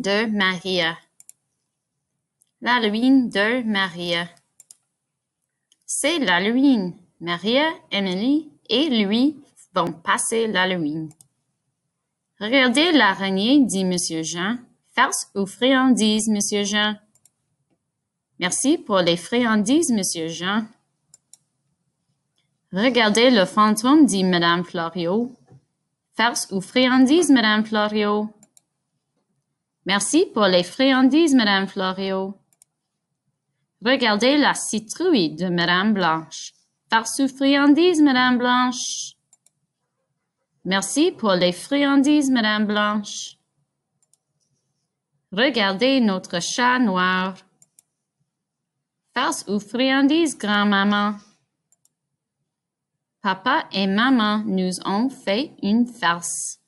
de Maria. L'Halloween de Maria. C'est l'Halloween. Maria, Emily et lui vont passer l'Halloween. Regardez l'araignée, dit Monsieur Jean. Farce ou friandise, Monsieur Jean. Merci pour les friandises, Monsieur Jean. Regardez le fantôme, dit Madame Florio. Farce ou friandise, Madame Florio. Merci pour les friandises, madame Floriot. Regardez la citrouille de madame Blanche. Farce ou friandises, madame Blanche. Merci pour les friandises, madame Blanche. Regardez notre chat noir. Farce ou friandises, grand-maman. Papa et maman nous ont fait une farce.